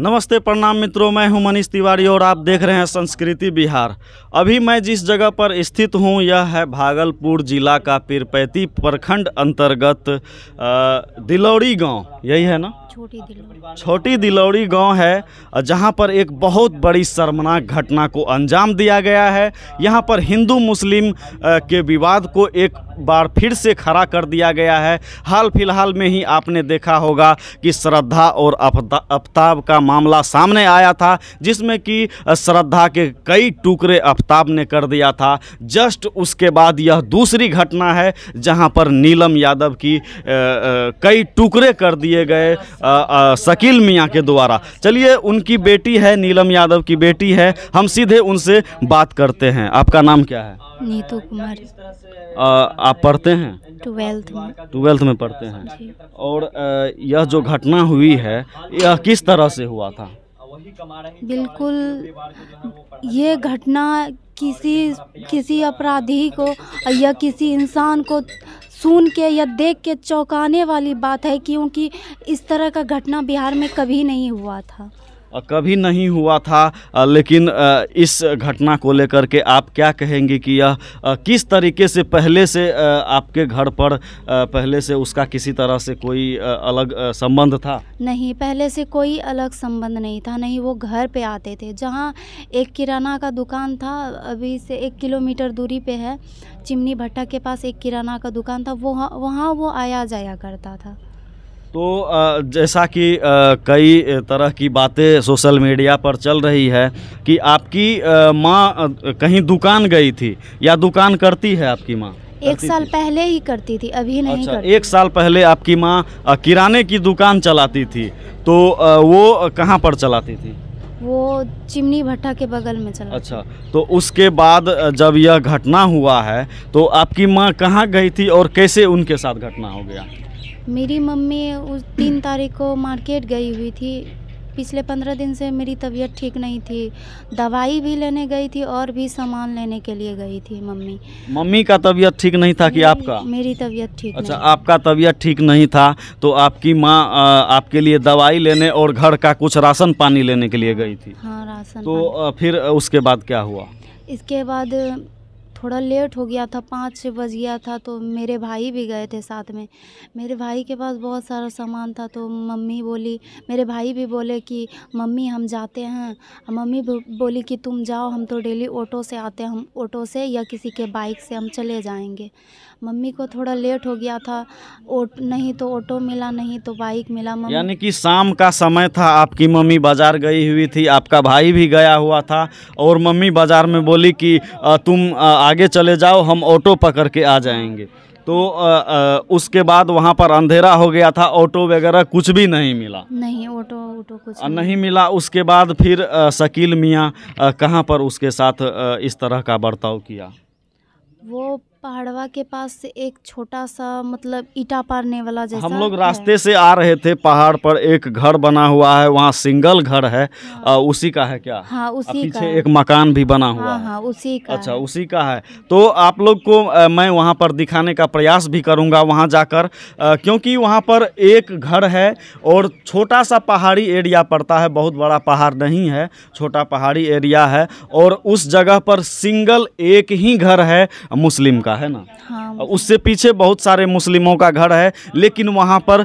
नमस्ते प्रणाम मित्रों मैं हूं मनीष तिवारी और आप देख रहे हैं संस्कृति बिहार अभी मैं जिस जगह पर स्थित हूं यह है भागलपुर जिला का पीरपैती प्रखंड अंतर्गत दिलौड़ी गांव यही है ना छोटी दिलौड़ी गांव है जहां पर एक बहुत बड़ी शर्मनाक घटना को अंजाम दिया गया है यहां पर हिंदू मुस्लिम के विवाद को एक बार फिर से खड़ा कर दिया गया है हाल फिलहाल में ही आपने देखा होगा कि श्रद्धा और अफताब का मामला सामने आया था जिसमें कि श्रद्धा के कई टुकड़े अफताब ने कर दिया था जस्ट उसके बाद यह दूसरी घटना है जहां पर नीलम यादव की कई टुकड़े कर दिए गए शकील मियाँ के द्वारा चलिए उनकी बेटी है नीलम यादव की बेटी है हम सीधे उनसे बात करते हैं आपका नाम क्या है नीतू कुमार आप पढ़ते हैं ट्वेल्थ में ट्वेल्थ में पढ़ते हैं और यह जो घटना हुई है यह किस तरह से हुआ था बिल्कुल ये घटना किसी किसी अपराधी को या किसी इंसान को सुन के या देख के चौंकाने वाली बात है क्योंकि इस तरह का घटना बिहार में कभी नहीं हुआ था कभी नहीं हुआ था लेकिन इस घटना को लेकर के आप क्या कहेंगे कि यह किस तरीके से पहले से आपके घर पर पहले से उसका किसी तरह से कोई अलग संबंध था नहीं पहले से कोई अलग संबंध नहीं था नहीं वो घर पे आते थे जहाँ एक किराना का दुकान था अभी से एक किलोमीटर दूरी पे है चिमनी भट्टा के पास एक किराना का दुकान था वो वहाँ वो आया जाया करता था तो जैसा कि कई तरह की बातें सोशल मीडिया पर चल रही है कि आपकी माँ कहीं दुकान गई थी या दुकान करती है आपकी माँ एक साल पहले ही करती थी अभी नहीं अच्छा, करती। एक साल पहले आपकी माँ किराने की दुकान चलाती थी तो वो कहाँ पर चलाती थी वो चिमनी भट्टा के बगल में चला अच्छा तो उसके बाद जब यह घटना हुआ है तो आपकी माँ कहाँ गई थी और कैसे उनके साथ घटना हो गया मेरी मम्मी उस तीन तारीख को मार्केट गई हुई थी पिछले पंद्रह दिन से मेरी तबीयत ठीक नहीं थी दवाई भी लेने गई थी और भी सामान लेने के लिए गई थी मम्मी मम्मी का तबीयत ठीक नहीं था कि आपका मेरी तबीयत ठीक अच्छा नहीं। आपका तबीयत ठीक नहीं था तो आपकी माँ आपके लिए दवाई लेने और घर का कुछ राशन पानी लेने के लिए गई थी हाँ राशन तो फिर उसके बाद क्या हुआ इसके बाद थोड़ा लेट हो गया था पाँच बज गया था तो मेरे भाई भी गए थे साथ में मेरे भाई के पास बहुत सारा सामान था तो मम्मी बोली मेरे भाई भी बोले कि मम्मी हम जाते हैं मम्मी बोली कि तुम जाओ हम तो डेली ऑटो से आते हैं हम ऑटो से या किसी के बाइक से हम चले जाएंगे मम्मी को थोड़ा लेट हो गया था ओट नहीं तो ऑटो मिला नहीं तो बाइक मिला मम्मी यानी कि शाम का समय था आपकी मम्मी बाज़ार गई हुई थी आपका भाई भी गया हुआ था और मम्मी बाज़ार में बोली कि तुम आ, आगे चले जाओ हम ऑटो पकड़ के आ जाएंगे तो आ, आ, उसके बाद वहाँ पर अंधेरा हो गया था ऑटो वगैरह कुछ भी नहीं मिला नहीं ऑटो ऑटो कुछ नहीं, नहीं मिला उसके बाद फिर शकील मियाँ कहाँ पर उसके साथ आ, इस तरह का बर्ताव किया वो पहाड़वा के पास से एक छोटा सा मतलब ईटा पारने वाला जैसा हम लोग रास्ते से आ रहे थे पहाड़ पर एक घर बना हुआ है वहाँ सिंगल घर है आ, हाँ। उसी का है क्या हाँ उसी पीछे का एक मकान भी बना हुआ हाँ, हाँ, उसी का अच्छा उसी का है तो आप लोग को आ, मैं वहाँ पर दिखाने का प्रयास भी करूँगा वहाँ जाकर आ, क्योंकि वहाँ पर एक घर है और छोटा सा पहाड़ी एरिया पड़ता है बहुत बड़ा पहाड़ नहीं है छोटा पहाड़ी एरिया है और उस जगह पर सिंगल एक ही घर है मुस्लिम का का है ना हाँ। उससे पीछे बहुत सारे मुस्लिमों का घर है लेकिन वहाँ पर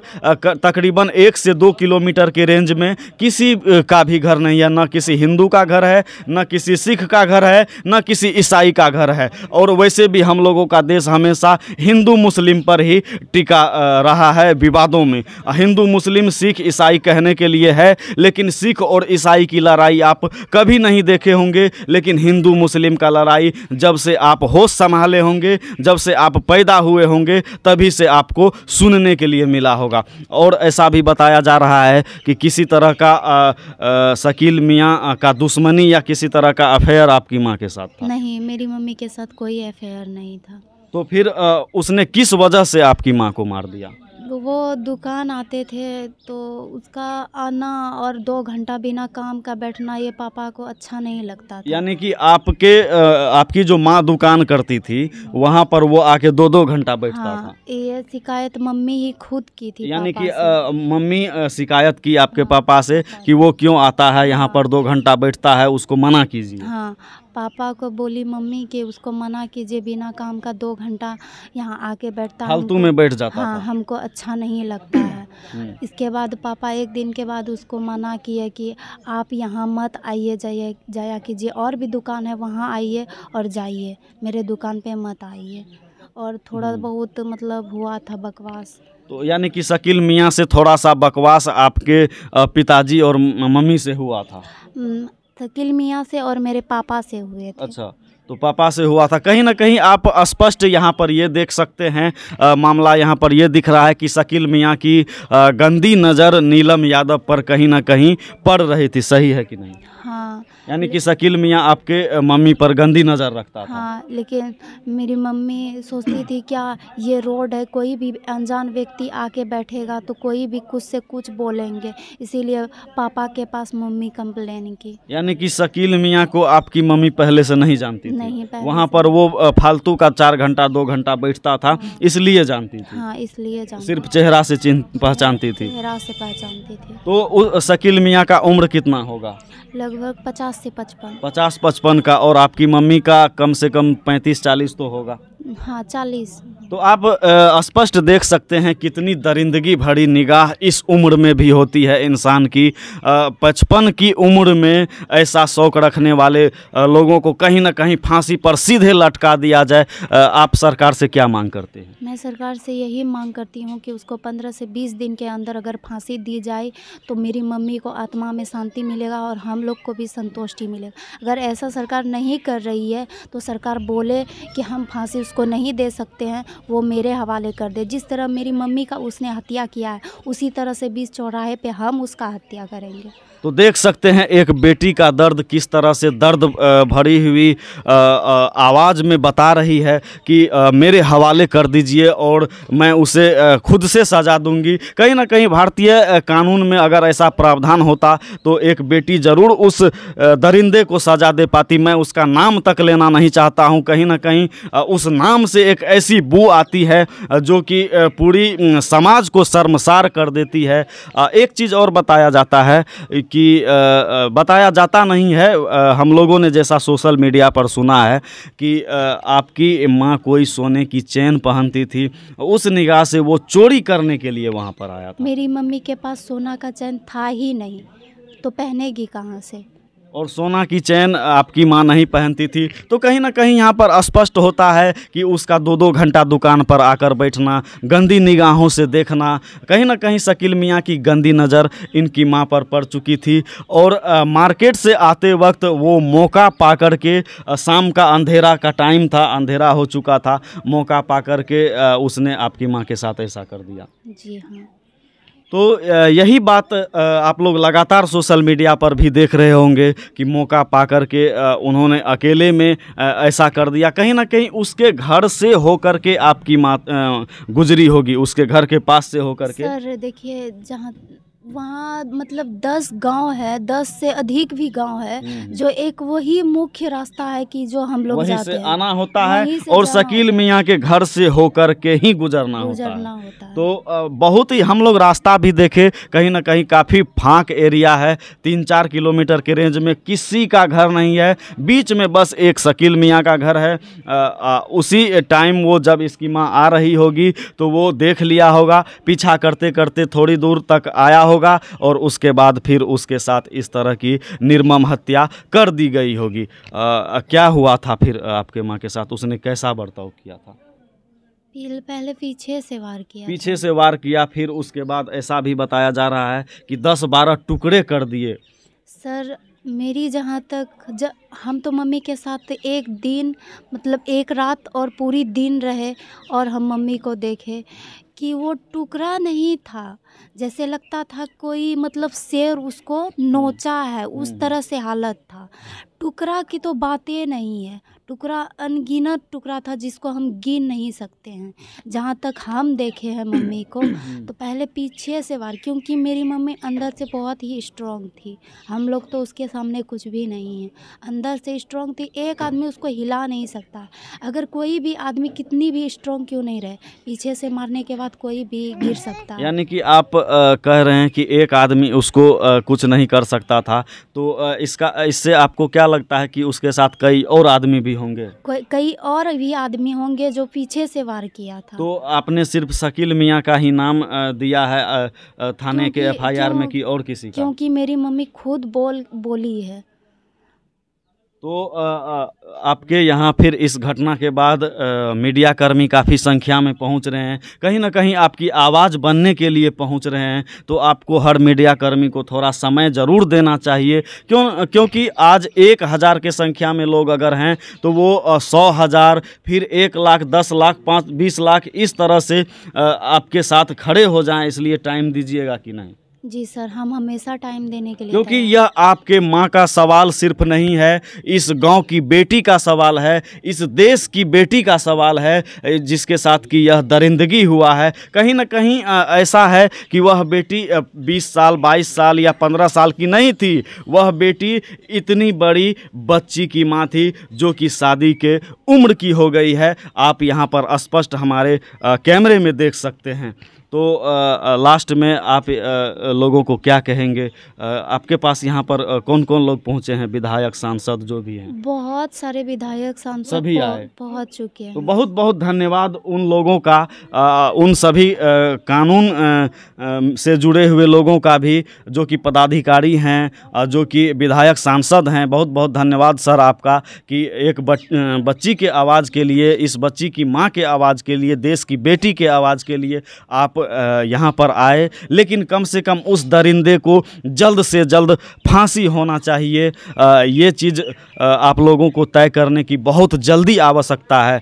तकरीबन एक से दो किलोमीटर के रेंज में किसी का भी घर नहीं है ना किसी हिंदू का घर है ना किसी सिख का घर है ना किसी ईसाई का घर है और वैसे भी हम लोगों का देश हमेशा हिंदू मुस्लिम पर ही टिका रहा है विवादों में हिंदू मुस्लिम सिख ईसाई कहने के लिए है लेकिन सिख और ईसाई की लड़ाई आप कभी नहीं देखे होंगे लेकिन हिंदू मुस्लिम का लड़ाई जब से आप होश संभाले होंगे जब से आप पैदा हुए होंगे तभी से आपको सुनने के लिए मिला होगा और ऐसा भी बताया जा रहा है कि किसी तरह का शकील मियाँ का दुश्मनी या किसी तरह का अफेयर आपकी माँ के साथ था नहीं मेरी मम्मी के साथ कोई अफेयर नहीं था तो फिर आ, उसने किस वजह से आपकी माँ को मार दिया वो दुकान आते थे तो उसका आना और दो घंटा बिना काम का बैठना ये पापा को अच्छा नहीं लगता था यानी कि आपके आपकी जो माँ दुकान करती थी वहाँ पर वो आके दो दो घंटा बैठता हाँ, था ये शिकायत मम्मी ही खुद की थी यानी कि मम्मी शिकायत की आपके हाँ, पापा से कि वो क्यों आता है यहाँ हाँ। पर दो घंटा बैठता है उसको मना कीजिए हाँ पापा को बोली मम्मी कि उसको मना कीजिए बिना काम का दो घंटा यहाँ आके बैठता फालतू में बैठ जाता हाँ हमको अच्छा नहीं लगता है हम्म। इसके बाद पापा एक दिन के बाद उसको मना किया कि आप यहाँ मत आइए जाइए जाया कीजिए और भी दुकान है वहाँ आइए और जाइए मेरे दुकान पे मत आइए और थोड़ा हम्म। बहुत मतलब हुआ था बकवास तो यानी कि शकील मियाँ से थोड़ा सा बकवास आपके पिताजी और मम्मी से हुआ था थकिल मियाँ से और मेरे पापा से हुए थे अच्छा तो पापा से हुआ था कहीं ना कहीं आप स्पष्ट यहाँ पर ये देख सकते हैं आ, मामला यहाँ पर ये दिख रहा है कि शकील मियाँ की आ, गंदी नज़र नीलम यादव पर कहीं ना कहीं पड़ रही थी सही है कि नहीं हाँ यानी कि शकील मियाँ आपके मम्मी पर गंदी नज़र रखता था हाँ लेकिन मेरी मम्मी सोचती थी क्या ये रोड है कोई भी अनजान व्यक्ति आके बैठेगा तो कोई भी कुछ से कुछ बोलेंगे इसीलिए पापा के पास मम्मी कंप्लेन की यानी कि शकील मियाँ को आपकी मम्मी पहले से नहीं जानती नहीं थी वहाँ पर वो फालतू का चार घंटा दो घंटा बैठता था हाँ। इसलिए जानती थी हाँ इसलिए सिर्फ चेहरा से चिन्ह पहचानती थी चेहरा से पहचानती थी तो शकील मियाँ का उम्र कितना होगा लगभग पचास से पचपन पचास पचपन का और आपकी मम्मी का कम से कम पैंतीस चालीस तो होगा हाँ चालीस तो आप स्पष्ट देख सकते हैं कितनी दरिंदगी भरी निगाह इस उम्र में भी होती है इंसान की पचपन की उम्र में ऐसा शौक रखने वाले लोगों को कहीं ना कहीं फांसी पर सीधे लटका दिया जाए आप सरकार से क्या मांग करते हैं मैं सरकार से यही मांग करती हूँ कि उसको पंद्रह से बीस दिन के अंदर अगर फांसी दी जाए तो मेरी मम्मी को आत्मा में शांति मिलेगा और हम लोग को भी संतुष्टि मिलेगा अगर ऐसा सरकार नहीं कर रही है तो सरकार बोले कि हम फांसी उसको नहीं दे सकते हैं वो मेरे हवाले कर दे जिस तरह मेरी मम्मी का उसने हत्या किया है उसी तरह से बीस चौराहे पे हम उसका हत्या करेंगे तो देख सकते हैं एक बेटी का दर्द किस तरह से दर्द भरी हुई आवाज़ में बता रही है कि मेरे हवाले कर दीजिए और मैं उसे खुद से सजा दूंगी कहीं ना कहीं भारतीय कानून में अगर ऐसा प्रावधान होता तो एक बेटी ज़रूर उस दरिंदे को सजा दे पाती मैं उसका नाम तक लेना नहीं चाहता हूँ कहीं ना कहीं उस नाम से एक ऐसी बू आती है जो कि पूरी समाज को शर्मसार कर देती है एक चीज़ और बताया जाता है कि बताया जाता नहीं है हम लोगों ने जैसा सोशल मीडिया पर सुना है कि आपकी माँ कोई सोने की चेन पहनती थी उस निगाह से वो चोरी करने के लिए वहाँ पर आया था मेरी मम्मी के पास सोना का चैन था ही नहीं तो पहनेगी कहाँ से और सोना की चैन आपकी माँ नहीं पहनती थी तो कहीं ना कहीं यहाँ पर स्पष्ट होता है कि उसका दो दो घंटा दुकान पर आकर बैठना गंदी निगाहों से देखना कहीं ना कहीं शकील मियाँ की गंदी नज़र इनकी माँ पर पड़ चुकी थी और आ, मार्केट से आते वक्त वो मौका पा कर के शाम का अंधेरा का टाइम था अंधेरा हो चुका था मौका पा कर के आ, उसने आपकी माँ के साथ ऐसा कर दिया जी हाँ तो यही बात आप लोग लगातार सोशल मीडिया पर भी देख रहे होंगे कि मौका पा कर के उन्होंने अकेले में ऐसा कर दिया कहीं ना कहीं उसके घर से होकर के आपकी मात गुजरी होगी उसके घर के पास से होकर के सर देखिए जहाँ वहाँ मतलब दस गांव है दस से अधिक भी गांव है हम्म, हम्म। जो एक वही मुख्य रास्ता है कि जो हम लोग वहीं से आना होता है और शकील मियाँ के घर से होकर के ही गुजरना, गुजरना होता, है। होता है तो बहुत ही हम लोग रास्ता भी देखे कहीं ना कहीं काफ़ी फाक एरिया है तीन चार किलोमीटर के रेंज में किसी का घर नहीं है बीच में बस एक शकील मियाँ का घर है उसी टाइम वो जब इसकी माँ आ रही होगी तो वो देख लिया होगा पीछा करते करते थोड़ी दूर तक आया हो होगा और उसके बाद फिर उसके साथ इस तरह की निर्मम हत्या कर दी गई होगी आ, क्या हुआ था फिर आपके माँ के साथ उसने कैसा बर्ताव किया था पहले पीछे से वार किया पीछे से वार किया फिर उसके बाद ऐसा भी बताया जा रहा है कि दस बारह टुकड़े कर दिए सर मेरी जहाँ तक ज हम तो मम्मी के साथ एक दिन मतलब एक रात और पूरी दिन रहे और हम मम्मी को देखे कि वो टुकड़ा नहीं था जैसे लगता था कोई मतलब शेर उसको नोचा है उस हम्म। तरह से हालत था टुकड़ा की तो बातें नहीं है टुकड़ा अनगिनत टुकड़ा था जिसको हम गिन नहीं सकते हैं जहाँ तक हम देखे हैं मम्मी को तो पहले पीछे से वार क्योंकि मेरी मम्मी अंदर से बहुत ही स्ट्रांग थी हम लोग तो उसके सामने कुछ भी नहीं है अंदर से स्ट्रांग थी एक आदमी उसको हिला नहीं सकता अगर कोई भी आदमी कितनी भी स्ट्रांग क्यों नहीं रहे पीछे से मारने के बाद कोई भी गिर सकता यानी कि आप आ, कह रहे हैं कि एक आदमी उसको आ, कुछ नहीं कर सकता था तो आ, इसका इससे आपको क्या लगता है कि उसके साथ कई और आदमी भी भी होंगे कई और भी आदमी होंगे जो पीछे से वार किया था तो आपने सिर्फ शकील मियाँ का ही नाम दिया है थाने के एफआईआर में कि और किसी का क्योंकि मेरी मम्मी खुद बोल बोली है तो आपके यहाँ फिर इस घटना के बाद मीडिया कर्मी काफ़ी संख्या में पहुँच रहे हैं कहीं ना कहीं आपकी आवाज़ बनने के लिए पहुँच रहे हैं तो आपको हर मीडिया कर्मी को थोड़ा समय ज़रूर देना चाहिए क्यों क्योंकि आज एक हज़ार के संख्या में लोग अगर हैं तो वो सौ हज़ार फिर एक लाख दस लाख पाँच बीस लाख इस तरह से आपके साथ खड़े हो जाएँ इसलिए टाइम दीजिएगा कि नहीं जी सर हम हमेशा टाइम देने के लिए क्योंकि यह आपके माँ का सवाल सिर्फ नहीं है इस गांव की बेटी का सवाल है इस देश की बेटी का सवाल है जिसके साथ की यह दरिंदगी हुआ है कहीं ना कहीं ऐसा है कि वह बेटी 20 साल 22 साल या 15 साल की नहीं थी वह बेटी इतनी बड़ी बच्ची की माँ थी जो कि शादी के उम्र की हो गई है आप यहाँ पर स्पष्ट हमारे कैमरे में देख सकते हैं तो आ, लास्ट में आप आ, लोगों को क्या कहेंगे आ, आपके पास यहाँ पर आ, कौन कौन लोग पहुँचे हैं विधायक सांसद जो भी हैं बहुत सारे विधायक सांसद सभी आए बहुत चुके हैं तो बहुत बहुत धन्यवाद उन लोगों का आ, उन सभी आ, कानून आ, आ, से जुड़े हुए लोगों का भी जो कि पदाधिकारी हैं जो कि विधायक सांसद हैं बहुत बहुत धन्यवाद सर आपका कि एक बच, बच्ची के आवाज़ के लिए इस बच्ची की माँ के आवाज़ के लिए देश की बेटी के आवाज़ के लिए आप यहाँ पर आए लेकिन कम से कम उस दरिंदे को जल्द से जल्द फांसी होना चाहिए ये चीज़ आप लोगों को तय करने की बहुत जल्दी आवश्यकता है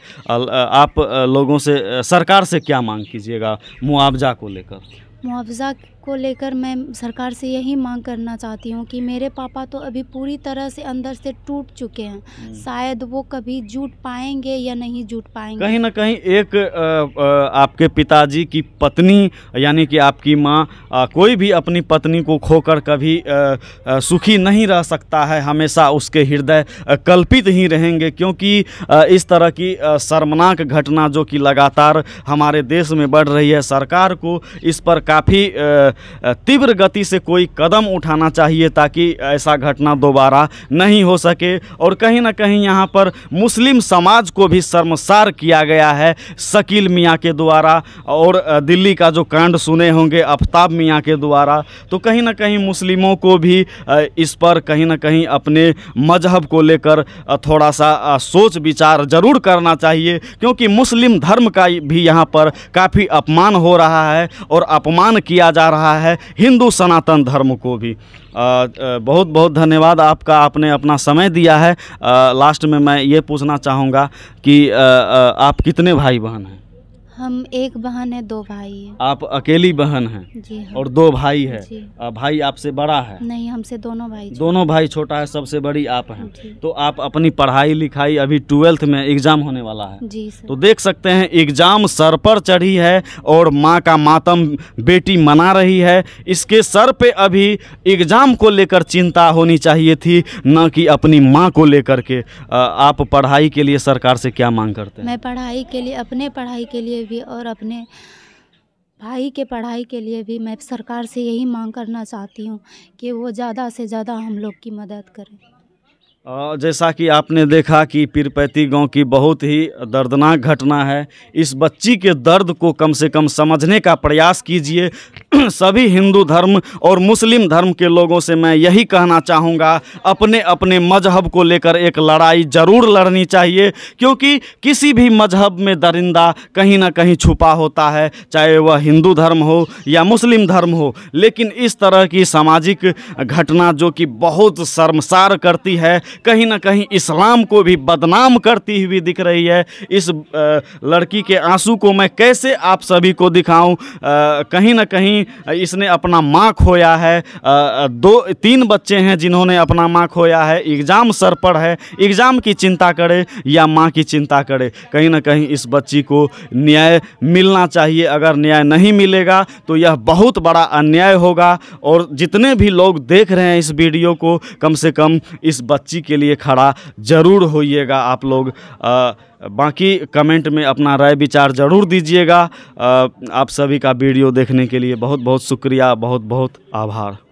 आप लोगों से सरकार से क्या मांग कीजिएगा मुआवजा को लेकर मुआवजा को लेकर मैं सरकार से यही मांग करना चाहती हूँ कि मेरे पापा तो अभी पूरी तरह से अंदर से टूट चुके हैं हम्म। शायद वो कभी जुट पाएंगे या नहीं जूट पाएंगे कहीं ना कहीं एक आ, आ, आपके पिताजी की पत्नी यानी कि आपकी माँ कोई भी अपनी पत्नी को खोकर कभी आ, सुखी नहीं रह सकता है हमेशा उसके हृदय कल्पित ही रहेंगे क्योंकि इस तरह की शर्मनाक घटना जो कि लगातार हमारे देश में बढ़ रही है सरकार को इस पर काफ़ी तीव्र गति से कोई कदम उठाना चाहिए ताकि ऐसा घटना दोबारा नहीं हो सके और कहीं ना कहीं यहाँ पर मुस्लिम समाज को भी शर्मसार किया गया है शकील मियाँ के द्वारा और दिल्ली का जो कांड सुने होंगे आफ्ताब मियाँ के द्वारा तो कहीं ना कहीं मुस्लिमों को भी इस पर कहीं ना कहीं अपने मजहब को लेकर थोड़ा सा सोच विचार ज़रूर करना चाहिए क्योंकि मुस्लिम धर्म का भी यहाँ पर काफ़ी अपमान हो रहा है और अपमान किया जा रहा रहा है हिंदू सनातन धर्म को भी आ, बहुत बहुत धन्यवाद आपका आपने अपना समय दिया है आ, लास्ट में मैं ये पूछना चाहूँगा कि आ, आप कितने भाई बहन हैं हम एक बहन है दो भाई है आप अकेली बहन हैं जी हाँ। और दो भाई है जी। भाई आपसे बड़ा है नहीं हमसे दोनों भाई दोनों भाई छोटा है सबसे बड़ी आप हैं तो आप अपनी पढ़ाई लिखाई अभी ट्वेल्थ में एग्जाम होने वाला है जी सर। तो देख सकते हैं एग्जाम सर पर चढ़ी है और माँ का मातम बेटी मना रही है इसके सर पे अभी एग्जाम को लेकर चिंता होनी चाहिए थी न कि अपनी माँ को लेकर के आप पढ़ाई के लिए सरकार से क्या मांग करते हैं मैं पढ़ाई के लिए अपने पढ़ाई के लिए भी और अपने भाई के पढ़ाई के लिए भी मैं सरकार से यही मांग करना चाहती हूँ कि वो ज़्यादा से ज़्यादा हम लोग की मदद करें जैसा कि आपने देखा कि पीरपैती गांव की बहुत ही दर्दनाक घटना है इस बच्ची के दर्द को कम से कम समझने का प्रयास कीजिए सभी हिंदू धर्म और मुस्लिम धर्म के लोगों से मैं यही कहना चाहूँगा अपने अपने मजहब को लेकर एक लड़ाई ज़रूर लड़नी चाहिए क्योंकि किसी भी मजहब में दरिंदा कहीं ना कहीं छुपा होता है चाहे वह हिंदू धर्म हो या मुस्लिम धर्म हो लेकिन इस तरह की सामाजिक घटना जो कि बहुत शर्मसार करती है कहीं ना कहीं इस्लाम को भी बदनाम करती हुई दिख रही है इस लड़की के आंसू को मैं कैसे आप सभी को दिखाऊं कहीं ना कहीं इसने अपना माँ खोया है दो तीन बच्चे हैं जिन्होंने अपना माँ खोया है एग्ज़ाम सर पर है एग्ज़ाम की चिंता करे या माँ की चिंता करे कहीं ना कहीं इस बच्ची को न्याय मिलना चाहिए अगर न्याय नहीं मिलेगा तो यह बहुत बड़ा अन्याय होगा और जितने भी लोग देख रहे हैं इस वीडियो को कम से कम इस बच्ची इसी के लिए खड़ा ज़रूर होइएगा आप लोग बाकी कमेंट में अपना राय विचार ज़रूर दीजिएगा आप सभी का वीडियो देखने के लिए बहुत बहुत शुक्रिया बहुत बहुत आभार